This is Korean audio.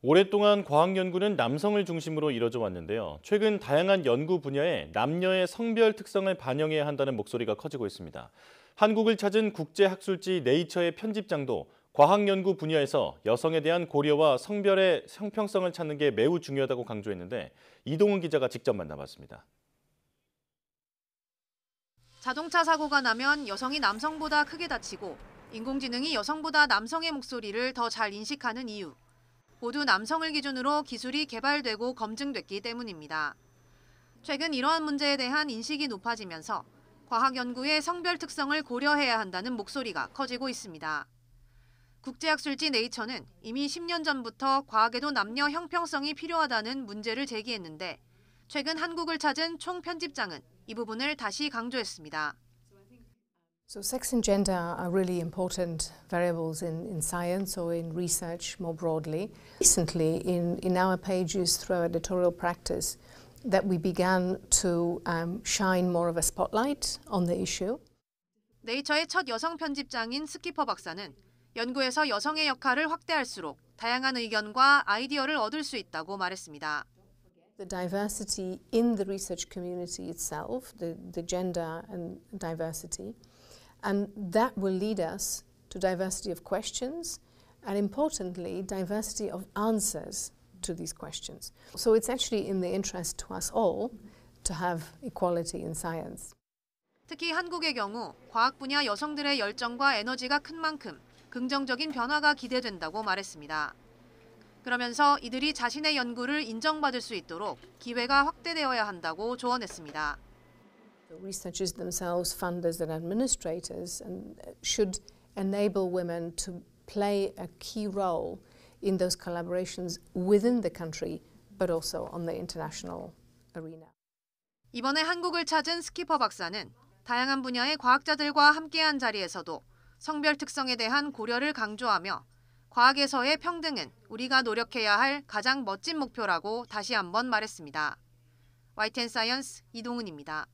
오랫동안 과학 연구는 남성을 중심으로 이뤄져 왔는데요. 최근 다양한 연구 분야에 남녀의 성별 특성을 반영해야 한다는 목소리가 커지고 있습니다. 한국을 찾은 국제학술지 네이처의 편집장도 과학 연구 분야에서 여성에 대한 고려와 성별의 형평성을 찾는 게 매우 중요하다고 강조했는데 이동훈 기자가 직접 만나봤습니다. 자동차 사고가 나면 여성이 남성보다 크게 다치고 인공지능이 여성보다 남성의 목소리를 더 잘 인식하는 이유. 모두 남성을 기준으로 기술이 개발되고 검증됐기 때문입니다. 최근 이러한 문제에 대한 인식이 높아지면서 과학 연구의 성별 특성을 고려해야 한다는 목소리가 커지고 있습니다. 국제학술지 네이처는 이미 10년 전부터 과학에도 남녀 형평성이 필요하다는 문제를 제기했는데 최근 한국을 찾은 총 편집장은 이 부분을 다시 강조했습니다. So sex and gender are really important variables in, in science or in research more broadly. Recently, in, in our pages through our editorial practice, that we began to um, shine more of a spotlight on the issue. 네이처의 첫 여성 편집장인 스키퍼 박사는 연구에서 여성의 역할을 확대할수록 다양한 의견과 아이디어를 얻을 수 있다고 말했습니다. the diversity in the research community itself, the, the gender and diversity, And that will lead us to diversity of questions and importantly, diversity of answers to these questions. So it's actually in the interest to us all to have equality in science. 특히 한국의 경우 과학 분야 여성들의 열정과 에너지가 큰 만큼 긍정적인 변화가 기대된다고 말했습니다. 그러면서 이들이 자신의 연구를 인정받을 수 있도록 기회가 확대되어야 한다고 조언했습니다. researchers themselves, funders and administrators, and should enable women to play a key role in those collaborations within the country, but also on the international arena. 이번에 한국을 찾은 스키퍼 박사는 다양한 분야의 과학자들과 함께한 자리에서도 성별 특성에 대한 고려를 강조하며 과학에서의 평등은 우리가 노력해야 할 가장 멋진 목표라고 다시 한번 말했습니다. YTN 사이언스 이동은입니다.